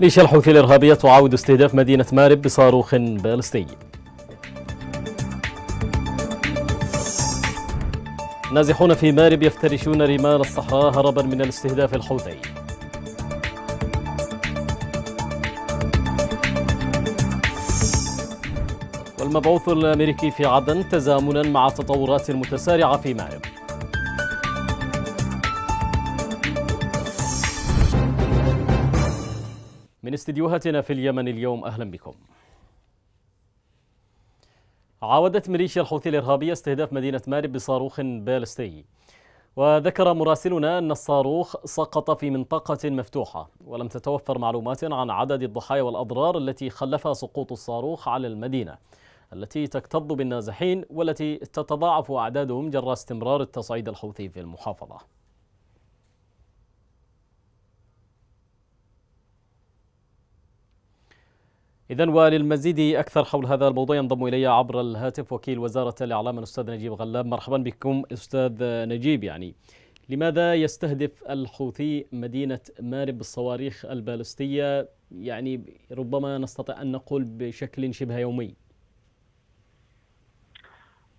الحوثي الإرهابية تعاود استهداف مدينة مارب بصاروخ بالستي نازحون في مارب يفترشون رمال الصحراء هربا من الاستهداف الحوثي والمبعوث الأمريكي في عدن تزامنا مع تطورات متسارعة في مارب من استديوهاتنا في اليمن اليوم أهلا بكم عاودت ميليشيا الحوثي الإرهابية استهداف مدينة مارب بصاروخ بالستي وذكر مراسلنا أن الصاروخ سقط في منطقة مفتوحة ولم تتوفر معلومات عن عدد الضحايا والأضرار التي خلفها سقوط الصاروخ على المدينة التي تكتظ بالنازحين والتي تتضاعف أعدادهم جراء استمرار التصعيد الحوثي في المحافظة إذا وللمزيد أكثر حول هذا الموضوع ينضم إلي عبر الهاتف وكيل وزارة الإعلام الأستاذ نجيب غلاب مرحبا بكم أستاذ نجيب يعني لماذا يستهدف الحوثي مدينة مارب بالصواريخ البالستية يعني ربما نستطيع أن نقول بشكل شبه يومي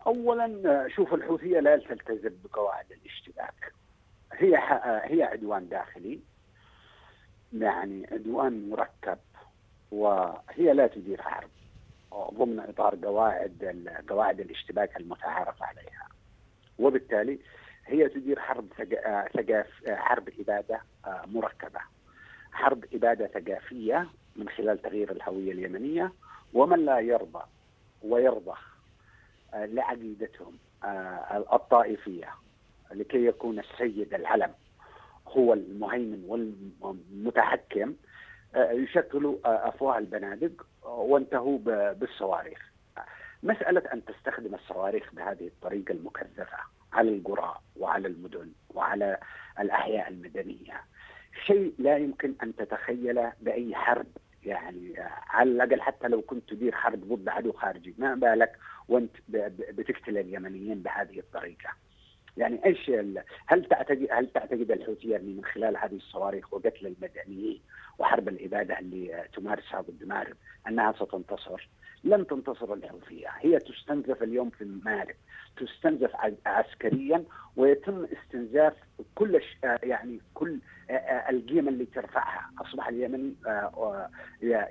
أولا شوف الحوثية لا تلتزم بقواعد الاشتباك هي هي عدوان داخلي يعني عدوان مركب وهي لا تدير حرب ضمن اطار قواعد قواعد الاشتباك المتعارف عليها وبالتالي هي تدير حرب ثقاف حرب اباده آه، مركبه حرب اباده ثقافيه من خلال تغيير الهويه اليمنيه ومن لا يرضى ويرضخ آه، لعقيدتهم آه، الطائفيه لكي يكون السيد العلم هو المهيمن والمتحكم يشكلوا آه، افواه البنادق آه، وانتهوا بالصواريخ. مساله ان تستخدم الصواريخ بهذه الطريقه المكثفه على القرى وعلى المدن وعلى الاحياء المدنيه شيء لا يمكن ان تتخيله باي حرب يعني آه، على الاقل حتى لو كنت تدير حرب ضد عدو خارجي ما بالك وانت بتقتل اليمنيين بهذه الطريقه. يعني ايش هل تعتقد هل تعتقد الحوثيين يعني من خلال هذه الصواريخ وقتل المدنيين وحرب الإبادة اللي تمارسها ضد مارب أنها ستنتصر لن تنتصر الحوثية هي تستنزف اليوم في مارب تستنزف عسكريا ويتم استنزاف كل يعني كل القيمة اللي ترفعها أصبح اليمن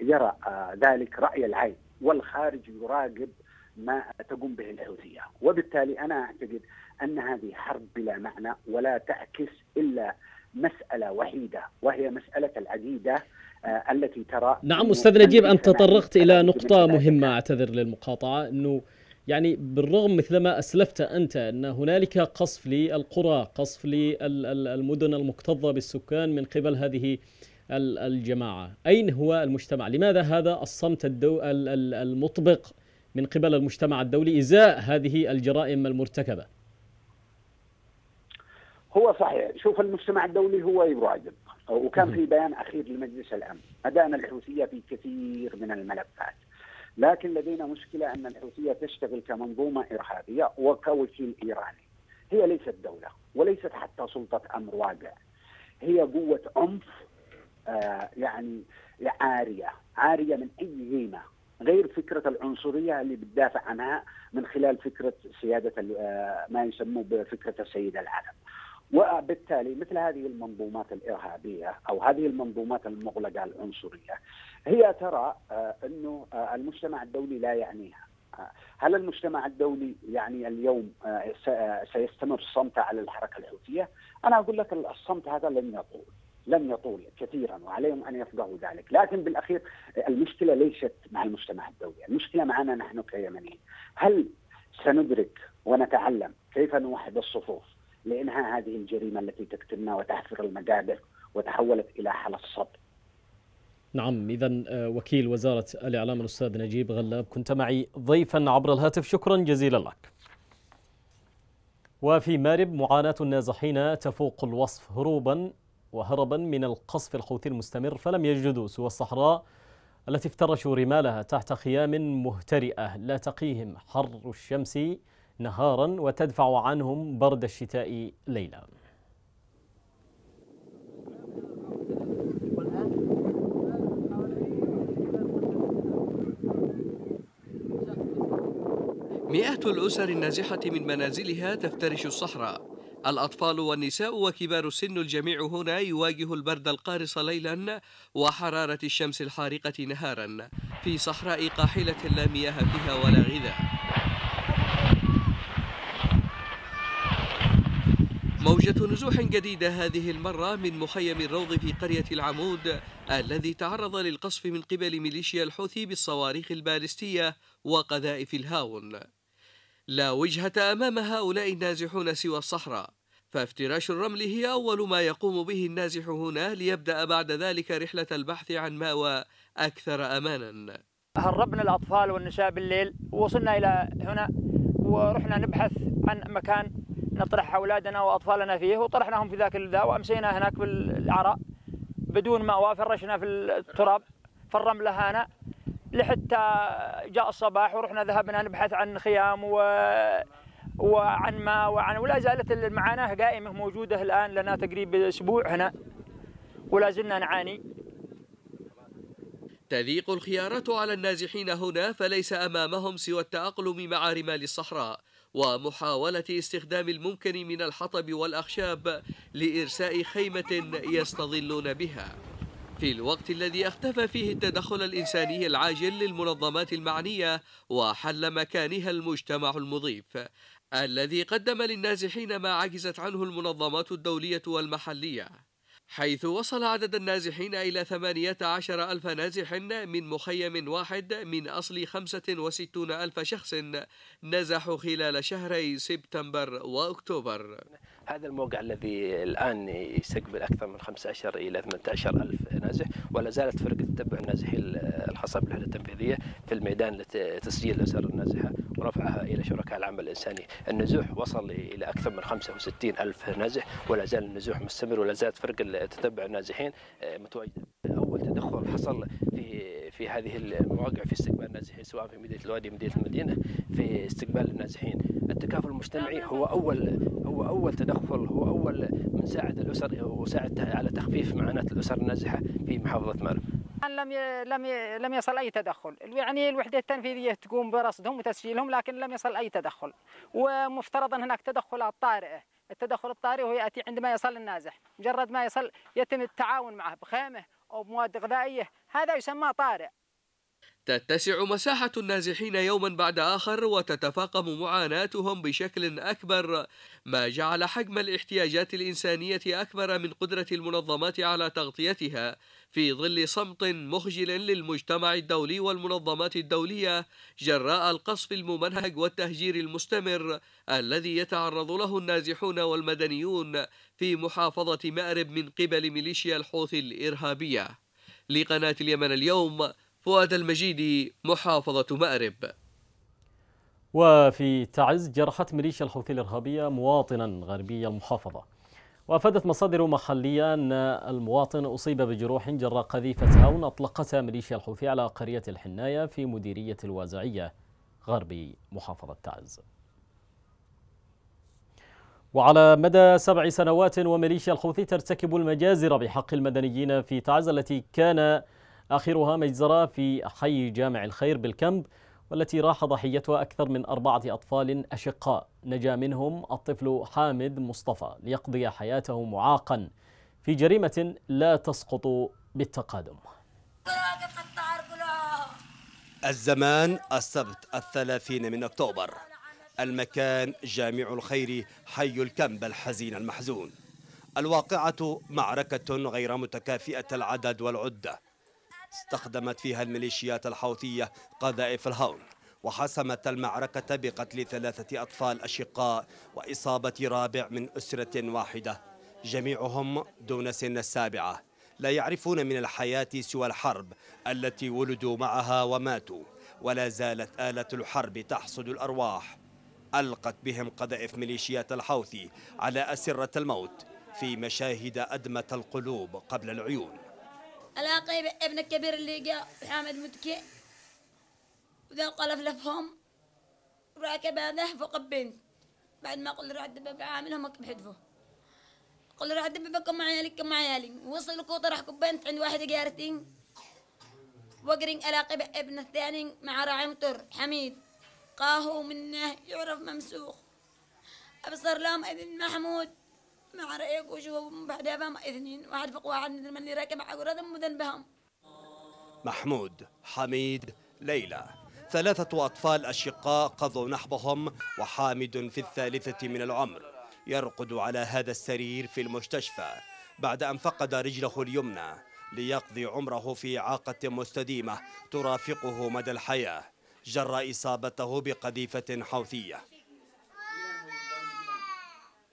يرى ذلك رأي العين والخارج يراقب ما تقوم به الحوثية وبالتالي أنا أعتقد أن هذه حرب بلا معنى ولا تعكس إلا مسألة وحيدة وهي مسألة العديدة آه، التي ترى نعم أستاذ نجيب أنت تطرقت إلى نقطة مهمة أعتذر للمقاطعة أنه يعني بالرغم مثلما اسلفت انت ان هنالك قصف للقرى، قصف للمدن المكتظه بالسكان من قبل هذه الجماعه، اين هو المجتمع؟ لماذا هذا الصمت الدو المطبق من قبل المجتمع الدولي ازاء هذه الجرائم المرتكبه؟ هو صحيح شوف المجتمع الدولي هو يراقب وكان في بيان اخير لمجلس الامن ادان الحوثيه في كثير من الملفات لكن لدينا مشكله ان الحوثيه تشتغل كمنظومه ارهابيه وكوكيل ايراني هي ليست دوله وليست حتى سلطه امر واقع هي قوه عنف آه، يعني عاريه عاريه من اي قيمه غير فكرة العنصرية اللي بتدافع عنها من خلال فكرة سيادة آه، ما يسموه بفكرة السيد العالم وبالتالي مثل هذه المنظومات الارهابيه او هذه المنظومات المغلقه العنصريه هي ترى آه، انه آه، المجتمع الدولي لا يعنيها آه، هل المجتمع الدولي يعني اليوم سيستمر صمته على الحركه الحوثيه؟ انا اقول لك الصمت هذا لن يطول لن يطول كثيرا وعليهم ان يفقهوا ذلك، لكن بالاخير المشكله ليست مع المجتمع الدولي، المشكله معنا نحن كيمنيين. هل سندرك ونتعلم كيف نوحد الصفوف لإنهاء هذه الجريمة التي تكتمنا وتحفر المقابر وتحولت إلى حالة الصد نعم إذا آه، وكيل وزارة الإعلام الأستاذ نجيب غلاب كنت معي ضيفا عبر الهاتف شكرا جزيلا لك وفي مارب معاناة النازحين تفوق الوصف هروبا وهربا من القصف الحوثي المستمر فلم يجدوا سوى الصحراء التي افترشوا رمالها تحت خيام مهترئة لا تقيهم حر الشمس نهارا وتدفع عنهم برد الشتاء ليلا مئات الأسر النازحة من منازلها تفترش الصحراء الأطفال والنساء وكبار السن الجميع هنا يواجه البرد القارص ليلا وحرارة الشمس الحارقة نهارا في صحراء قاحلة لا مياه فيها ولا غذاء موجة نزوح جديدة هذه المرة من مخيم الروض في قرية العمود الذي تعرض للقصف من قبل ميليشيا الحوثي بالصواريخ البالستية وقذائف الهاون لا وجهة أمام هؤلاء النازحون سوى الصحراء فافتراش الرمل هي أول ما يقوم به النازح هنا ليبدأ بعد ذلك رحلة البحث عن مأوى أكثر أمانا هربنا الأطفال والنساء بالليل ووصلنا إلى هنا ورحنا نبحث عن مكان نطرح أولادنا وأطفالنا فيه وطرحناهم في ذاك الذا وأمسينا هناك بالعراء بدون مأوى فرشنا في التراب في الرملة هنا لحتى جاء الصباح ورحنا ذهبنا نبحث عن خيام و وعن ما وعن ولا زالت المعاناة قائمة موجودة الآن لنا تقريبا أسبوع هنا ولا زلنا نعاني تذيق الخيارات على النازحين هنا فليس أمامهم سوى التأقلم مع رمال الصحراء ومحاولة استخدام الممكن من الحطب والأخشاب لإرساء خيمة يستظلون بها في الوقت الذي اختفى فيه التدخل الإنساني العاجل للمنظمات المعنية وحل مكانها المجتمع المضيف الذي قدم للنازحين ما عجزت عنه المنظمات الدولية والمحلية حيث وصل عدد النازحين إلى 18 ألف نازح من مخيم واحد من أصل 65 ألف شخص نزحوا خلال شهري سبتمبر وأكتوبر هذا الموقع الذي الآن يستقبل أكثر من 15 إلى 18 ألف نازح ولا زالت فرقة تتبع النازحين الخاصة بالوحدة التنفيذية في الميدان لتسجيل أسر النازحة ورفعها إلى شركاء العمل الإنساني النزوح وصل إلى أكثر من 65 ألف نازح ولا زال النزوح مستمر ولا زالت فرقة تتبع النازحين متواجدة اول تدخل حصل في في هذه المواقع في استقبال النازحين سواء في مدينه الوادي مدينه المدينه في استقبال النازحين التكافل المجتمعي هو اول هو اول تدخل هو اول من ساعد الاسر وساعد على تخفيف معاناه الاسر النازحه في محافظه مارب لم لم لم يصل اي تدخل، يعني الوحده التنفيذيه تقوم برصدهم وتسجيلهم لكن لم يصل اي تدخل، ومفترض ان هناك تدخلات طارئه، التدخل الطارئ هو ياتي عندما يصل النازح، مجرد ما يصل يتم التعاون معه بخيمه أو مواد غذائية هذا يسمى طارئ تتسع مساحة النازحين يوما بعد آخر وتتفاقم معاناتهم بشكل أكبر ما جعل حجم الاحتياجات الإنسانية أكبر من قدرة المنظمات على تغطيتها في ظل صمت مخجل للمجتمع الدولي والمنظمات الدولية جراء القصف الممنهج والتهجير المستمر الذي يتعرض له النازحون والمدنيون في محافظة مأرب من قبل ميليشيا الحوثي الإرهابية لقناة اليمن اليوم فؤاد المجيدي محافظة مأرب وفي تعز جرحت ميليشيا الحوثي الإرهابية مواطنا غربي المحافظة وأفادت مصادر محلية أن المواطن أصيب بجروح جراء قذيفة هون أطلقتها ميليشيا الحوثي على قرية الحناية في مديرية الوازعية غربي محافظة تعز وعلى مدى سبع سنوات وميليشيا الحوثي ترتكب المجازر بحق المدنيين في تعز التي كان آخرها مجزرة في حي جامع الخير بالكمب والتي راح ضحيتها أكثر من أربعة أطفال أشقاء نجا منهم الطفل حامد مصطفى ليقضي حياته معاقا في جريمة لا تسقط بالتقادم الزمان السبت الثلاثين من أكتوبر المكان جامع الخير حي الكمب الحزين المحزون الواقعة معركة غير متكافئة العدد والعدة استخدمت فيها الميليشيات الحوثية قذائف الهون وحسمت المعركة بقتل ثلاثة أطفال أشقاء وإصابة رابع من أسرة واحدة جميعهم دون سن السابعة لا يعرفون من الحياة سوى الحرب التي ولدوا معها وماتوا ولا زالت آلة الحرب تحصد الأرواح ألقت بهم قذائف ميليشيات الحوثي على أسرة الموت في مشاهد أدمت القلوب قبل العيون ألاقي ابن الكبير اللي جاء حامد متكي وذا قلفلفهم راكب هذا فوق البنت بعد ما قل راح الدبابة عاملهم بحذفه قل راح الدبابة مع عيالي كم عيالي وصل القوطة راح كبنت عند واحد جارتين وقرين ألاقي ابن الثاني مع راعي مطر حميد قاهو منه يعرف ممسوخ أبصر لهم إذن محمود مع رأيك وشو بعد أبهم إذنين واحد فوق واحد مثل من راكب عقر هذا مذنبهم محمود حميد ليلى ثلاثة أطفال أشقاء قضوا نحبهم وحامد في الثالثة من العمر يرقد على هذا السرير في المستشفى بعد أن فقد رجله اليمنى ليقضي عمره في إعاقة مستديمة ترافقه مدى الحياة جراء إصابته بقذيفة حوثية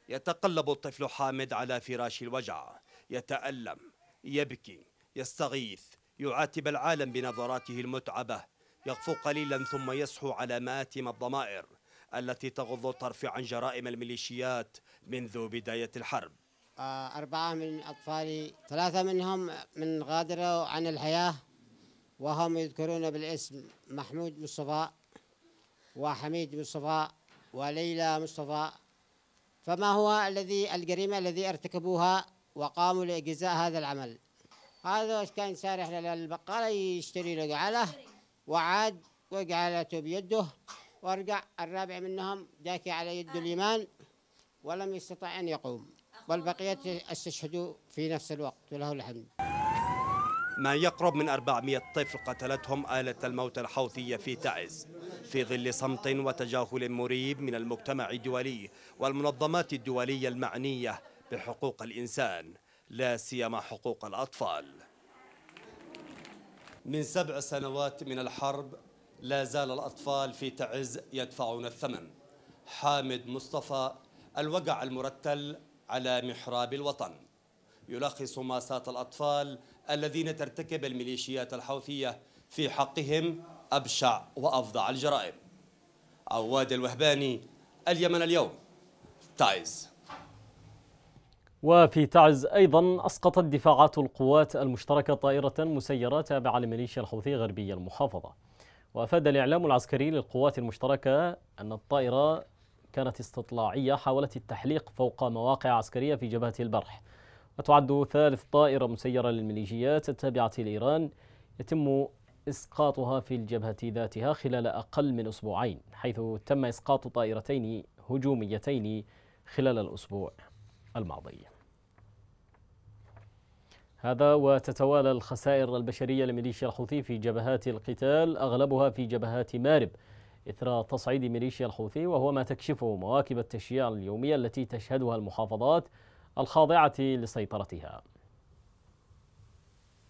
يتقلب الطفل حامد على فراش الوجع يتألم يبكي يستغيث يعاتب العالم بنظراته المتعبة يغفو قليلا ثم يصحو على مآتم الضمائر التي تغض الطرف عن جرائم الميليشيات منذ بداية الحرب آه، أربعة من أطفالي ثلاثة منهم من غادروا عن الحياة وهم يذكرون بالاسم محمود مصطفى وحميد مصطفى وليلى مصطفى فما هو الذي الجريمة الذي ارتكبوها وقاموا لإجزاء هذا العمل هذا كان سارح للبقالة يشتري له جعله وعاد وجعلته بيده ورجع الرابع منهم جاكي على يده آه. اليمان ولم يستطع أن يقوم والبقية استشهدوا في نفس الوقت وله الحمد ما يقرب من 400 طفل قتلتهم آلة الموت الحوثية في تعز في ظل صمت وتجاهل مريب من المجتمع الدولي والمنظمات الدولية المعنية بحقوق الإنسان لا سيما حقوق الأطفال من سبع سنوات من الحرب لا زال الأطفال في تعز يدفعون الثمن حامد مصطفى الوجع المرتل على محراب الوطن يلخص ماساة الأطفال الذين ترتكب الميليشيات الحوثية في حقهم أبشع وأفظع الجرائم عواد الوهباني اليمن اليوم تعز وفي تعز أيضا أسقطت دفاعات القوات المشتركة طائرة مسيرة تابعة لميليشيا الحوثي غربية المحافظة وأفاد الإعلام العسكري للقوات المشتركة أن الطائرة كانت استطلاعية حاولت التحليق فوق مواقع عسكرية في جبهة البرح وتعد ثالث طائرة مسيرة للميليشيات التابعة لإيران يتم إسقاطها في الجبهة ذاتها خلال أقل من أسبوعين حيث تم إسقاط طائرتين هجوميتين خلال الأسبوع الماضي هذا وتتوالى الخسائر البشرية لميليشيا الحوثي في جبهات القتال أغلبها في جبهات مارب إثر تصعيد ميليشيا الحوثي وهو ما تكشفه مواكب التشييع اليومية التي تشهدها المحافظات الخاضعة لسيطرتها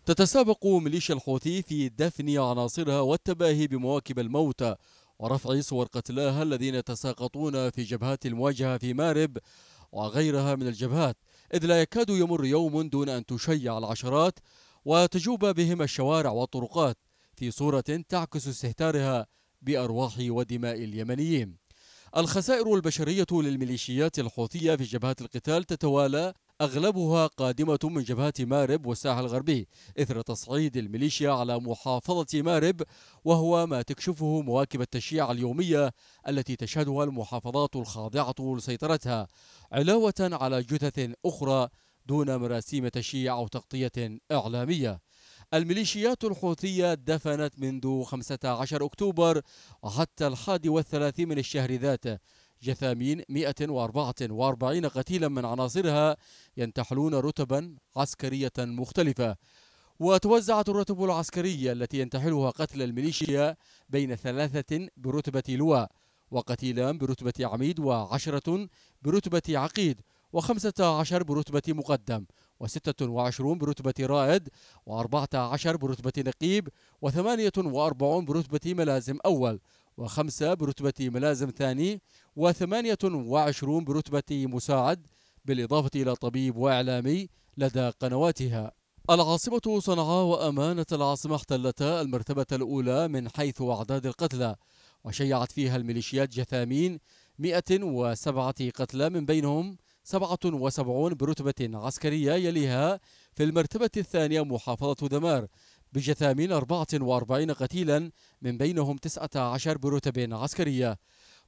تتسابق ميليشيا الحوثي في دفن عناصرها والتباهي بمواكب الموتى ورفع صور قتلاها الذين يتساقطون في جبهات المواجهة في مارب وغيرها من الجبهات إذ لا يكاد يمر يوم دون أن تشيع العشرات وتجوب بهم الشوارع والطرقات في صورة تعكس استهتارها بأرواح ودماء اليمنيين الخسائر البشرية للميليشيات الحوثية في جبهات القتال تتوالى أغلبها قادمة من جبهات مارب والساحل الغربي إثر تصعيد الميليشيا على محافظة مارب وهو ما تكشفه مواكب التشييع اليومية التي تشهدها المحافظات الخاضعة لسيطرتها علاوة على جثث أخرى دون مراسيم تشييع أو تغطية إعلامية الميليشيات الحوثية دفنت منذ 15 أكتوبر وحتى الحادي والثلاثين من الشهر ذاته جثامين 144 قتيلا من عناصرها ينتحلون رتبا عسكرية مختلفة وتوزعت الرتب العسكرية التي ينتحلها قتل الميليشيا بين ثلاثة برتبة لواء وقتيلان برتبة عميد وعشرة برتبة عقيد وخمسة عشر برتبة مقدم و26 برتبة رائد و14 برتبة نقيب و48 برتبة ملازم أول وخمسة برتبة ملازم ثاني و28 برتبة مساعد بالإضافة إلى طبيب وإعلامي لدى قنواتها العاصمة صنعاء وأمانة العاصمة احتلتا المرتبة الأولى من حيث أعداد القتلى وشيعت فيها الميليشيات جثامين 107 قتلى من بينهم 77 برتبة عسكرية يليها في المرتبة الثانية محافظة دمار بجثامين 44 قتيلا من بينهم 19 برتب عسكرية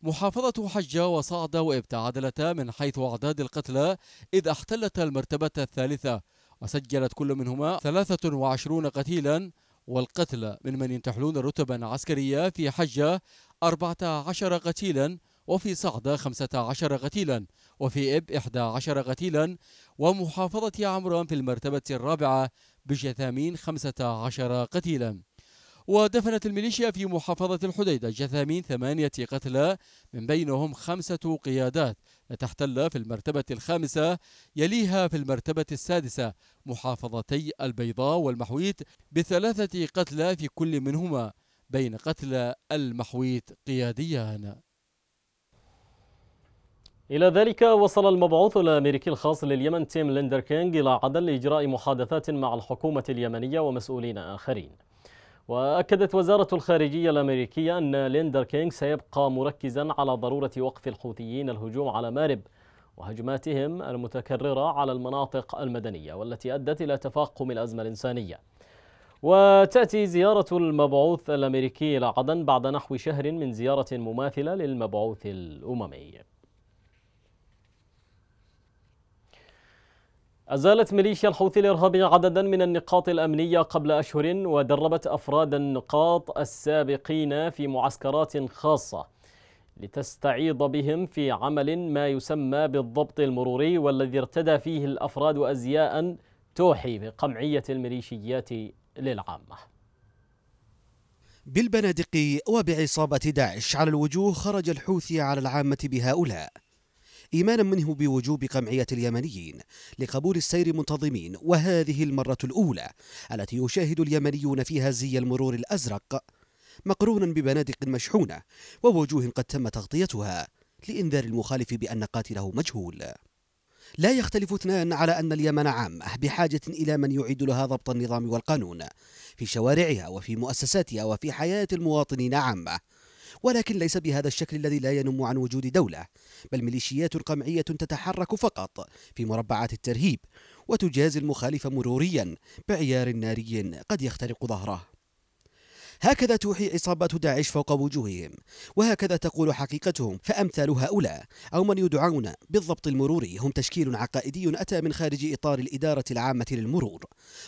محافظة حجة وصعدة وابتعدلتا من حيث أعداد القتلى إذ احتلتا المرتبة الثالثة وسجلت كل منهما 23 قتيلا والقتلى ممن ينتحلون رتبا عسكرية في حجة 14 قتيلا وفي صعدة 15 قتيلا وفي إب 11 غتيلا ومحافظة عمران في المرتبة الرابعة بجثامين 15 قتيلا ودفنت الميليشيا في محافظة الحديدة جثامين ثمانية قتلى من بينهم خمسة قيادات لتحتل في المرتبة الخامسة يليها في المرتبة السادسة محافظتي البيضاء والمحويت بثلاثة قتلى في كل منهما بين قتلى المحويت قياديان إلى ذلك وصل المبعوث الأمريكي الخاص لليمن تيم ليندر كينغ إلى عدن لإجراء محادثات مع الحكومة اليمنية ومسؤولين آخرين وأكدت وزارة الخارجية الأمريكية أن ليندر كينغ سيبقى مركزا على ضرورة وقف الحوثيين الهجوم على مارب وهجماتهم المتكررة على المناطق المدنية والتي أدت إلى تفاقم الأزمة الإنسانية وتأتي زيارة المبعوث الأمريكي إلى عدن بعد نحو شهر من زيارة مماثلة للمبعوث الأممي أزالت ميليشيا الحوثي الإرهابي عددا من النقاط الأمنية قبل أشهر ودربت أفراد النقاط السابقين في معسكرات خاصة لتستعيض بهم في عمل ما يسمى بالضبط المروري والذي ارتدى فيه الأفراد أزياء توحي بقمعية الميليشيات للعامة بالبنادق وبعصابة داعش على الوجوه خرج الحوثي على العامة بهؤلاء إيمانا منه بوجوب قمعية اليمنيين لقبول السير منتظمين وهذه المرة الأولى التي يشاهد اليمنيون فيها زي المرور الأزرق مقرونا ببنادق مشحونة ووجوه قد تم تغطيتها لإنذار المخالف بأن قاتله مجهول لا يختلف اثنان على أن اليمن عامة بحاجة إلى من يعيد لها ضبط النظام والقانون في شوارعها وفي مؤسساتها وفي حياة المواطنين عامة ولكن ليس بهذا الشكل الذي لا ينم عن وجود دولة بل ميليشيات قمعية تتحرك فقط في مربعات الترهيب وتجازي المخالف مروريا بعيار ناري قد يخترق ظهره هكذا توحي عصابات داعش فوق وجوههم وهكذا تقول حقيقتهم فأمثال هؤلاء أو من يدعون بالضبط المروري هم تشكيل عقائدي أتى من خارج إطار الإدارة العامة للمرور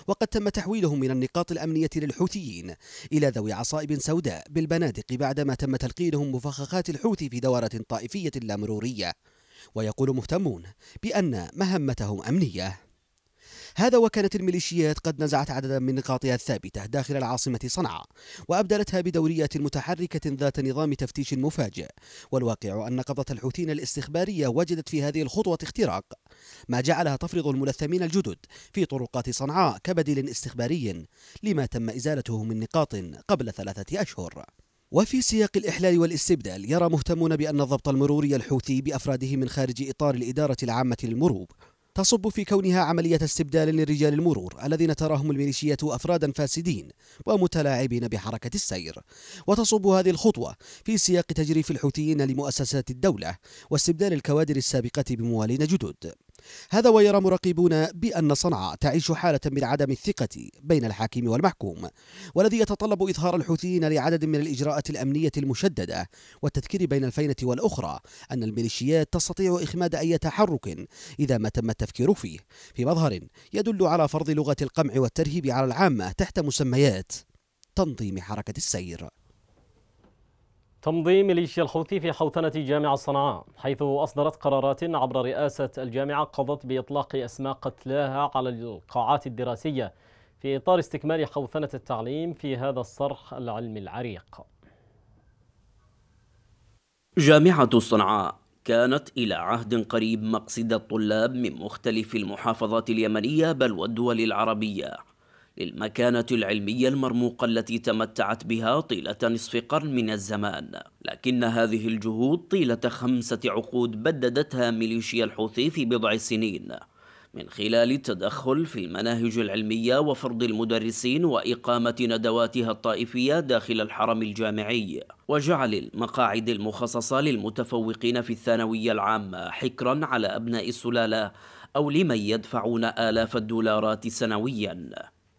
وقد تم تحويلهم من النقاط الأمنية للحوثيين إلى ذوي عصائب سوداء بالبنادق بعدما تم تلقينهم مفخخات الحوثي في دورة طائفية لا مرورية ويقول مهتمون بأن مهمتهم أمنية هذا وكانت الميليشيات قد نزعت عددا من نقاطها الثابتة داخل العاصمة صنعاء وأبدلتها بدوريات متحركة ذات نظام تفتيش مفاجئ والواقع أن قبضة الحوثيين الاستخبارية وجدت في هذه الخطوة اختراق ما جعلها تفرض الملثمين الجدد في طرقات صنعاء كبديل استخباري لما تم إزالته من نقاط قبل ثلاثة أشهر وفي سياق الإحلال والاستبدال يرى مهتمون بأن الضبط المروري الحوثي بأفراده من خارج إطار الإدارة العامة للمرور تصب في كونها عملية استبدال لرجال المرور الذين تراهم الميليشية أفرادا فاسدين ومتلاعبين بحركة السير وتصب هذه الخطوة في سياق تجريف الحوثيين لمؤسسات الدولة واستبدال الكوادر السابقة بموالين جدد هذا ويرى مراقبون بأن صنعاء تعيش حالة من عدم الثقة بين الحاكم والمحكوم والذي يتطلب إظهار الحوثيين لعدد من الإجراءات الأمنية المشددة والتذكير بين الفينة والأخرى أن الميليشيات تستطيع إخماد أي تحرك إذا ما تم التفكير فيه في مظهر يدل على فرض لغة القمع والترهيب على العامة تحت مسميات تنظيم حركة السير تنظيم ميليشيا الحوثي في حوثنة جامعة صنعاء حيث أصدرت قرارات عبر رئاسة الجامعة قضت بإطلاق أسماء قتلاها على القاعات الدراسية في إطار استكمال حوثنة التعليم في هذا الصرح العلمي العريق جامعة صنعاء كانت إلى عهد قريب مقصد الطلاب من مختلف المحافظات اليمنية بل والدول العربية للمكانة العلمية المرموقة التي تمتعت بها طيلة نصف قرن من الزمان لكن هذه الجهود طيلة خمسة عقود بددتها ميليشيا الحوثي في بضع سنين من خلال التدخل في المناهج العلمية وفرض المدرسين وإقامة ندواتها الطائفية داخل الحرم الجامعي وجعل المقاعد المخصصة للمتفوقين في الثانوية العامة حكرا على أبناء السلالة أو لمن يدفعون آلاف الدولارات سنوياً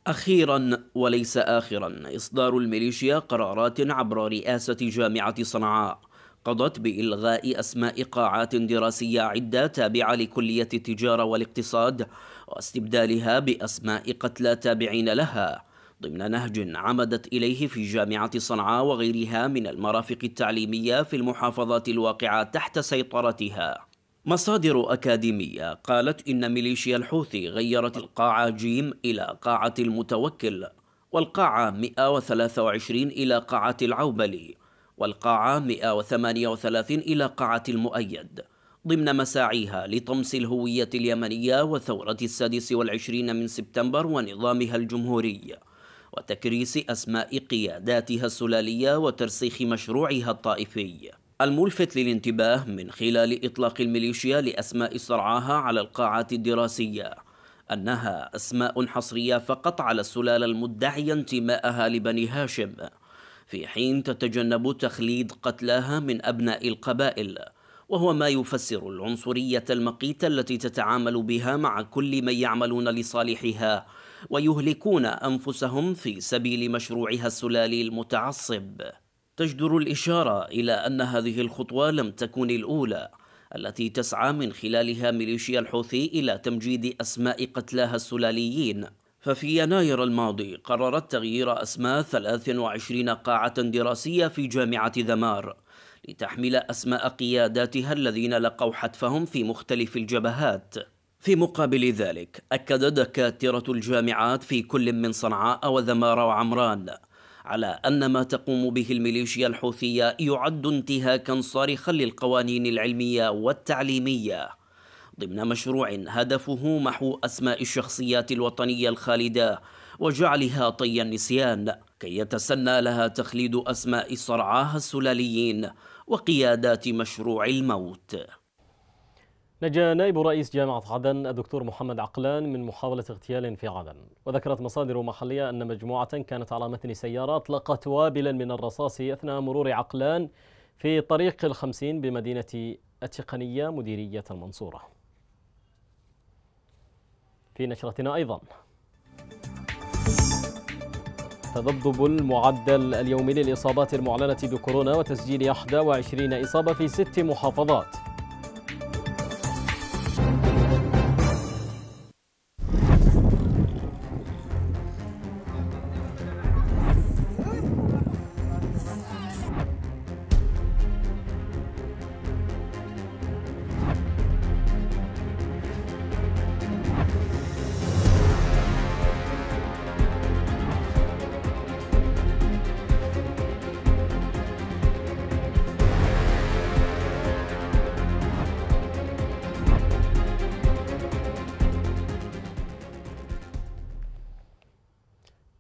أخيرا وليس آخرا إصدار الميليشيا قرارات عبر رئاسة جامعة صنعاء قضت بإلغاء أسماء قاعات دراسية عدة تابعة لكلية التجارة والاقتصاد واستبدالها بأسماء قتلى تابعين لها ضمن نهج عمدت إليه في جامعة صنعاء وغيرها من المرافق التعليمية في المحافظات الواقعة تحت سيطرتها مصادر أكاديمية قالت إن ميليشيا الحوثي غيرت القاعة جيم إلى قاعة المتوكل والقاعة 123 إلى قاعة العوبلي والقاعة 138 إلى قاعة المؤيد ضمن مساعيها لطمس الهوية اليمنية وثورة السادس والعشرين من سبتمبر ونظامها الجمهوري وتكريس أسماء قياداتها السلالية وترسيخ مشروعها الطائفي الملفت للانتباه من خلال إطلاق الميليشيا لأسماء صرعاها على القاعات الدراسية أنها أسماء حصرية فقط على السلالة المدعية انتماءها لبني هاشم في حين تتجنب تخليد قتلاها من أبناء القبائل وهو ما يفسر العنصرية المقيتة التي تتعامل بها مع كل من يعملون لصالحها ويهلكون أنفسهم في سبيل مشروعها السلالي المتعصب تجدر الإشارة إلى أن هذه الخطوة لم تكن الأولى التي تسعى من خلالها ميليشيا الحوثي إلى تمجيد أسماء قتلاها السلاليين ففي يناير الماضي قررت تغيير أسماء 23 قاعة دراسية في جامعة ذمار لتحمل أسماء قياداتها الذين لقوا حتفهم في مختلف الجبهات في مقابل ذلك أكد دكاترة الجامعات في كل من صنعاء وذمار وعمران على أن ما تقوم به الميليشيا الحوثية يعد انتهاكا صارخا للقوانين العلمية والتعليمية ضمن مشروع هدفه محو أسماء الشخصيات الوطنية الخالدة وجعلها طي النسيان كي يتسنى لها تخليد أسماء صرعاها السلاليين وقيادات مشروع الموت نجا نائب رئيس جامعة عدن الدكتور محمد عقلان من محاولة اغتيال في عدن وذكرت مصادر محلية أن مجموعة كانت على متن سيارة أطلقت وابلا من الرصاص أثناء مرور عقلان في طريق الخمسين بمدينة التقنية مديرية المنصورة في نشرتنا أيضا تذبذب المعدل اليومي للإصابات المعلنة بكورونا وتسجيل 21 إصابة في ست محافظات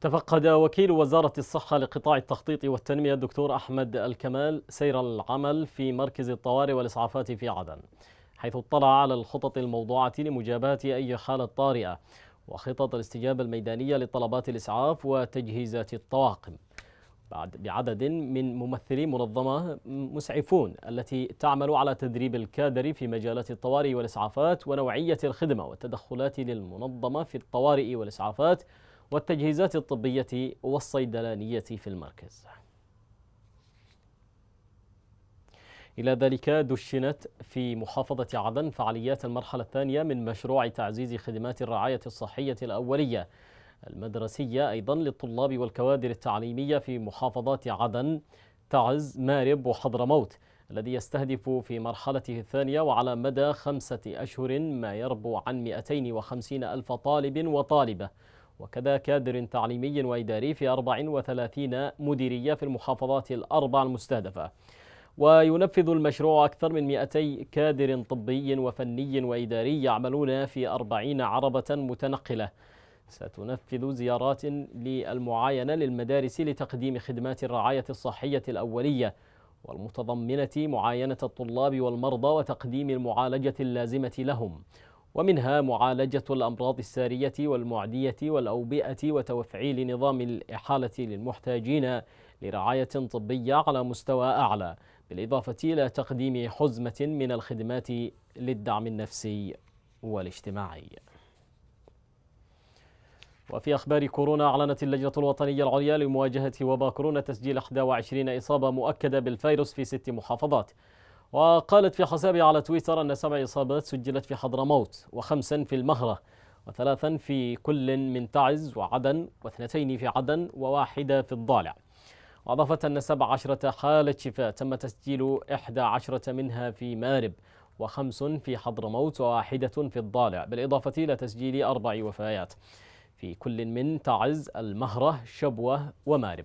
تفقد وكيل وزارة الصحة لقطاع التخطيط والتنمية الدكتور أحمد الكمال سير العمل في مركز الطوارئ والإسعافات في عدن حيث اطلع على الخطط الموضوعة لمجابهة أي حالة طارئة وخطط الاستجابة الميدانية لطلبات الإسعاف وتجهيزات الطواقم بعد بعدد من ممثلي منظمة مسعفون التي تعمل على تدريب الكادر في مجالات الطوارئ والإسعافات ونوعية الخدمة والتدخلات للمنظمة في الطوارئ والإسعافات والتجهيزات الطبية والصيدلانية في المركز إلى ذلك دشنت في محافظة عدن فعاليات المرحلة الثانية من مشروع تعزيز خدمات الرعاية الصحية الأولية المدرسية أيضا للطلاب والكوادر التعليمية في محافظات عدن تعز مارب وحضرموت الذي يستهدف في مرحلته الثانية وعلى مدى خمسة أشهر ما يربو عن 250 ألف طالب وطالبة وكذا كادر تعليمي وإداري في 34 مديرية في المحافظات الأربع المستهدفة وينفذ المشروع أكثر من 200 كادر طبي وفني وإداري يعملون في 40 عربة متنقلة ستنفذ زيارات للمعاينة للمدارس لتقديم خدمات الرعاية الصحية الأولية والمتضمنة معاينة الطلاب والمرضى وتقديم المعالجة اللازمة لهم ومنها معالجة الأمراض السارية والمعدية والأوبئة وتفعيل نظام الإحالة للمحتاجين لرعاية طبية على مستوى أعلى بالإضافة إلى تقديم حزمة من الخدمات للدعم النفسي والاجتماعي وفي أخبار كورونا أعلنت اللجنة الوطنية العليا لمواجهة وباء كورونا تسجيل 21 إصابة مؤكدة بالفيروس في ست محافظات وقالت في حسابها على تويتر أن سبع إصابات سجلت في حضرموت وخمسا في المهرة وثلاثا في كل من تعز وعدن واثنتين في عدن وواحدة في الضالع وأضافت أن سبع عشرة حالة شفاء تم تسجيل إحدى عشرة منها في مارب وخمس في حضرموت وواحدة في الضالع بالإضافة إلى تسجيل أربع وفيات في كل من تعز المهرة شبوة ومارب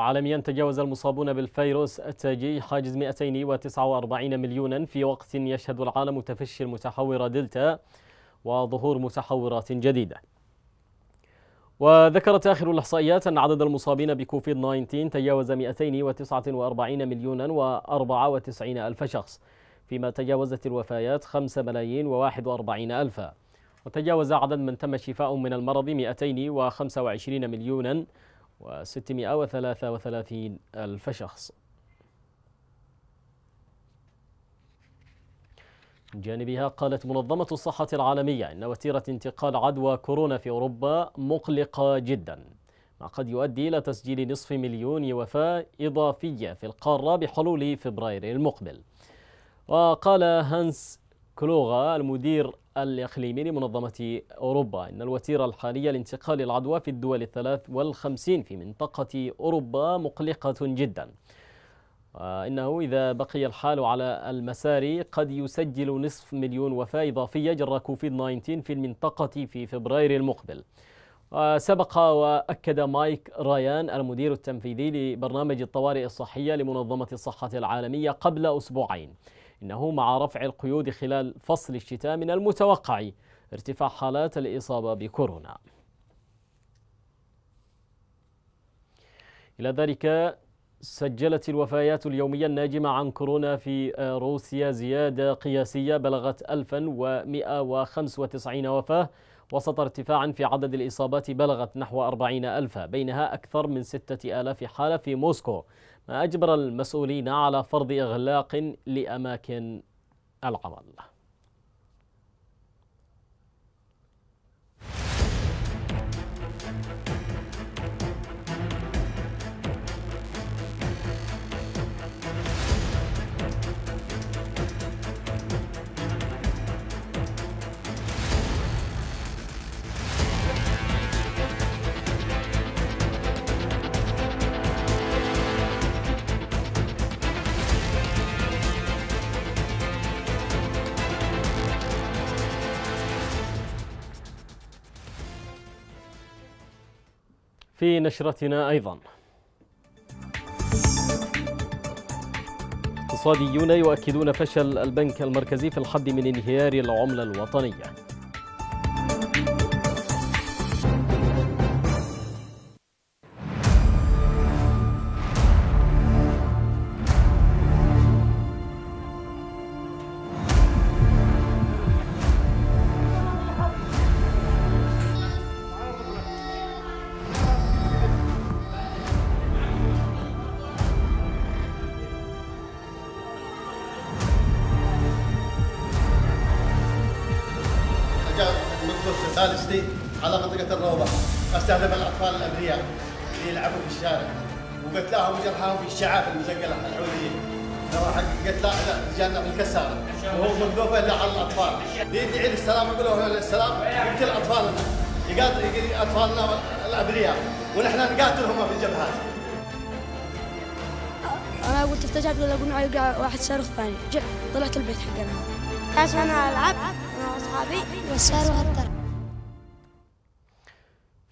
وعالميا تجاوز المصابون بالفيروس التاجي حاجز 249 مليونا في وقت يشهد العالم تفشي المتحورة دلتا وظهور متحورات جديدة وذكرت آخر الإحصائيات أن عدد المصابين بكوفيد 19 تجاوز 249 مليونا و94 ألف شخص فيما تجاوزت الوفيات 5 ملايين و41 ألفا وتجاوز عدد من تم شفاء من المرض 225 مليونا و633 ألف شخص من جانبها قالت منظمة الصحة العالمية إن وتيرة انتقال عدوى كورونا في أوروبا مقلقة جدا ما قد يؤدي إلى تسجيل نصف مليون وفاة إضافية في القارة بحلول فبراير المقبل وقال هانس كلوغا المدير الإقليمي لمنظمة أوروبا إن الوتيرة الحالية لانتقال العدوى في الدول الثلاث والخمسين في منطقة أوروبا مقلقة جدا آه، إنه إذا بقي الحال على المسار قد يسجل نصف مليون وفاة إضافية جراء كوفيد 19 في المنطقة في فبراير المقبل آه، سبق وأكد مايك رايان المدير التنفيذي لبرنامج الطوارئ الصحية لمنظمة الصحة العالمية قبل أسبوعين إنه مع رفع القيود خلال فصل الشتاء من المتوقع ارتفاع حالات الإصابة بكورونا إلى ذلك سجلت الوفيات اليومية الناجمة عن كورونا في روسيا زيادة قياسية بلغت 1195 وفاة وسط ارتفاع في عدد الإصابات بلغت نحو 40 ألفا بينها أكثر من آلاف حالة في موسكو ما أجبر المسؤولين على فرض إغلاق لأماكن العمل في نشرتنا أيضا اقتصاديون يؤكدون فشل البنك المركزي في الحد من انهيار العملة الوطنية الشعاب المزقله العوديه لو حققت لا لا جانا بالكساره وهو ملقوفه الا على الاطفال يدعي للسلام يقول له السلام يقتل اطفالنا يقاتل اطفالنا الابرياء ونحن نقاتلهم في الجبهات انا قلت افتجعت ولا اقول معي واحد صاروخ ثاني طلعت البيت حقنا كاس انا العب انا واصحابي والصاروخ الطر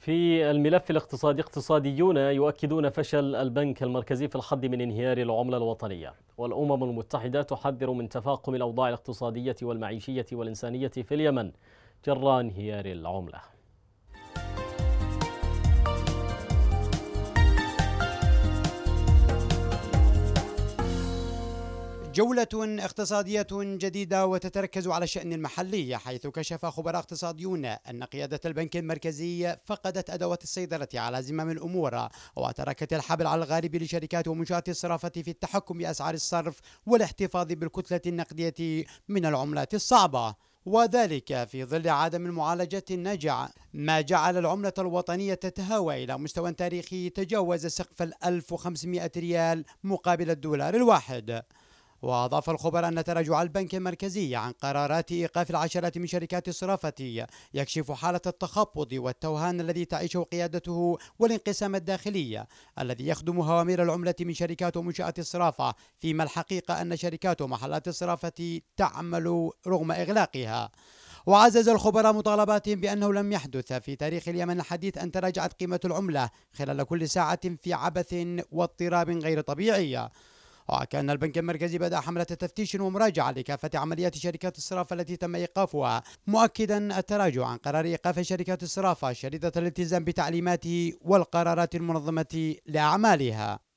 في الملف الاقتصادي اقتصاديون يؤكدون فشل البنك المركزي في الحد من انهيار العملة الوطنية والأمم المتحدة تحذر من تفاقم الأوضاع الاقتصادية والمعيشية والإنسانية في اليمن جراء انهيار العملة جولة اقتصادية جديدة وتتركز على الشأن المحلي حيث كشف خبراء اقتصاديون أن قيادة البنك المركزي فقدت أدوات السيطرة على زمام الأمور وتركت الحبل على الغالب لشركات ومنشآت الصرافة في التحكم بأسعار الصرف والاحتفاظ بالكتلة النقدية من العملات الصعبة وذلك في ظل عدم المعالجة الناجعة ما جعل العملة الوطنية تتهاوى إلى مستوى تاريخي تجاوز سقف ال 1500 ريال مقابل الدولار الواحد وأضاف الخبراء أن تراجع البنك المركزي عن قرارات إيقاف العشرات من شركات الصرافة يكشف حالة التخبط والتوهان الذي تعيشه قيادته والانقسام الداخلي الذي يخدم هوامير العملة من شركات ومنشأة الصرافة فيما الحقيقة أن شركات ومحلات الصرافة تعمل رغم إغلاقها وعزز الخبراء مطالباتهم بأنه لم يحدث في تاريخ اليمن الحديث أن تراجعت قيمة العملة خلال كل ساعة في عبث واضطراب غير طبيعي وكان البنك المركزي بدأ حملة تفتيش ومراجعة لكافة عمليات شركات الصرافة التي تم إيقافها مؤكدا التراجع عن قرار إيقاف شركات الصرافة شديدة الالتزام بتعليماته والقرارات المنظمة لأعمالها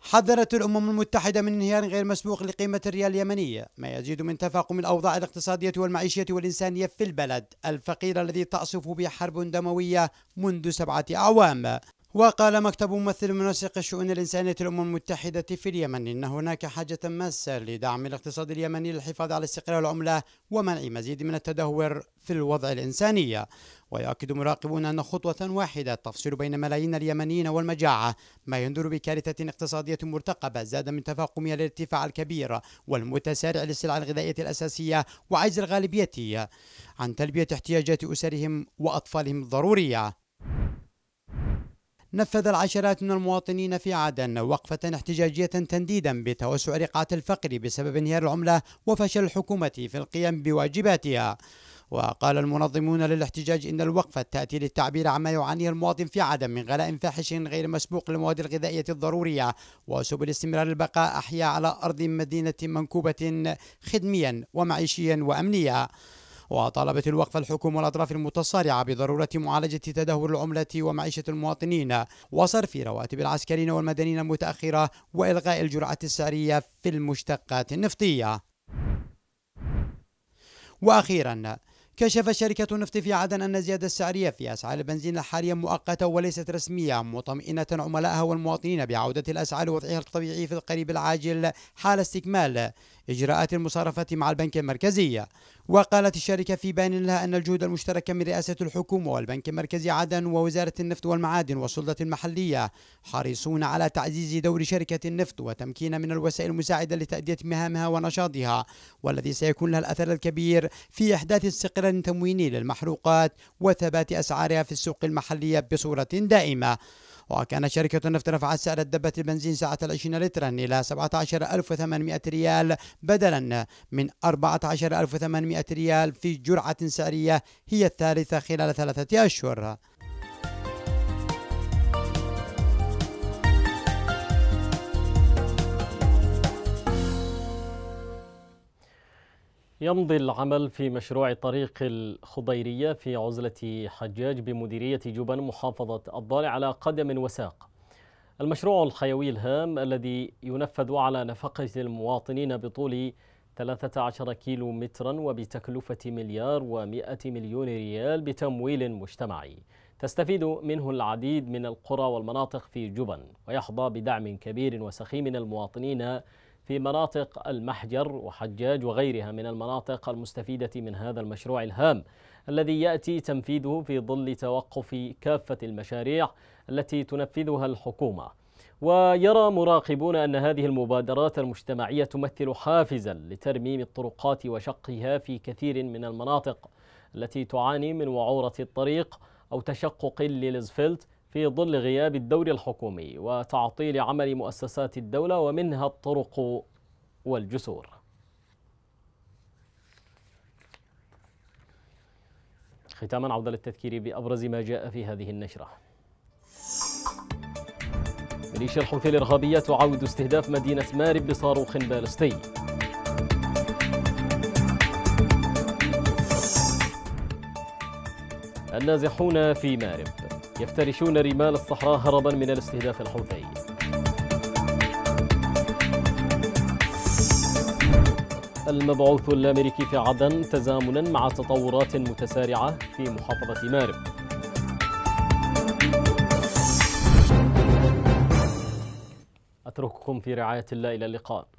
حذرت الأمم المتحدة من انهيار غير مسبوق لقيمة الريال اليمنية ما يزيد من تفاقم الأوضاع الاقتصادية والمعيشية والإنسانية في البلد الفقير الذي تعصف به حرب دموية منذ سبعة أعوام وقال مكتب ممثل منسق الشؤون الإنسانية الأمم المتحدة في اليمن إن هناك حاجة ماسة لدعم الاقتصاد اليمني للحفاظ على استقرار العملة ومنع مزيد من التدهور في الوضع الإنساني ويؤكد مراقبون أن خطوة واحدة تفصل بين ملايين اليمنيين والمجاعة ما ينذر بكارثة اقتصادية مرتقبة زاد من تفاقمها الارتفاع الكبير والمتسارع للسلع الغذائية الأساسية وعجز الغالبية عن تلبية احتياجات أسرهم وأطفالهم الضرورية نفذ العشرات من المواطنين في عدن وقفة احتجاجية تنديدا بتوسع رقعة الفقر بسبب انهيار العملة وفشل الحكومة في القيام بواجباتها وقال المنظمون للاحتجاج إن الوقفة تأتي للتعبير عما يعانيه المواطن في عدن من غلاء فاحش غير مسبوق للمواد الغذائية الضرورية وسبل استمرار البقاء أحياء على أرض مدينة منكوبة خدميا ومعيشيا وأمنيا وطالبت الوقف الحكومة والأطراف المتصارعة بضرورة معالجة تدهور العملة ومعيشة المواطنين وصرف رواتب العسكريين والمدنيين المتأخرة وإلغاء الجرعة السعرية في المشتقات النفطية وأخيراً كشفت شركة النفط في عدن أن الزيادة السعرية في أسعار البنزين الحالية مؤقتة وليست رسمية مطمئنة عملائها والمواطنين بعودة الأسعار ووضعها الطبيعي في القريب العاجل حال استكمال إجراءات المصارفة مع البنك المركزي وقالت الشركة في بيان لها أن الجهود المشتركة من رئاسة الحكومة والبنك المركزي عدن ووزارة النفط والمعادن والسلطة المحلية حريصون على تعزيز دور شركة النفط وتمكين من الوسائل المساعدة لتأدية مهامها ونشاطها والذي سيكون لها الأثر الكبير في إحداث استقرار تمويني للمحروقات وثبات أسعارها في السوق المحلية بصورة دائمة وكانت شركة النفط رفعت سعر الدبة البنزين ساعة العشرين لترا إلى 17800 ريال بدلا من 14800 ريال في جرعة سعرية هي الثالثة خلال ثلاثة أشهر يمضي العمل في مشروع طريق الخضيرية في عزلة حجاج بمديرية جبن محافظة الضالع على قدم وساق المشروع الحيوي الهام الذي ينفذ على نفقة المواطنين بطول 13 كيلو مترا وبتكلفة مليار و100 مليون ريال بتمويل مجتمعي تستفيد منه العديد من القرى والمناطق في جبن ويحظى بدعم كبير وسخي من المواطنين في مناطق المحجر وحجاج وغيرها من المناطق المستفيدة من هذا المشروع الهام الذي يأتي تنفيذه في ظل توقف كافة المشاريع التي تنفذها الحكومة ويرى مراقبون أن هذه المبادرات المجتمعية تمثل حافزا لترميم الطرقات وشقها في كثير من المناطق التي تعاني من وعورة الطريق أو تشقق للزفلت في ظل غياب الدور الحكومي وتعطيل عمل مؤسسات الدولة ومنها الطرق والجسور ختاما عودة للتذكير بأبرز ما جاء في هذه النشرة ميليشيا الحوثي الإرهابية تعاود استهداف مدينة مارب بصاروخ بالستي النازحون في مارب يفترشون رمال الصحراء هربا من الاستهداف الحوثي المبعوث الامريكي في عدن تزامنا مع تطورات متسارعه في محافظه مارب اترككم في رعايه الله الى اللقاء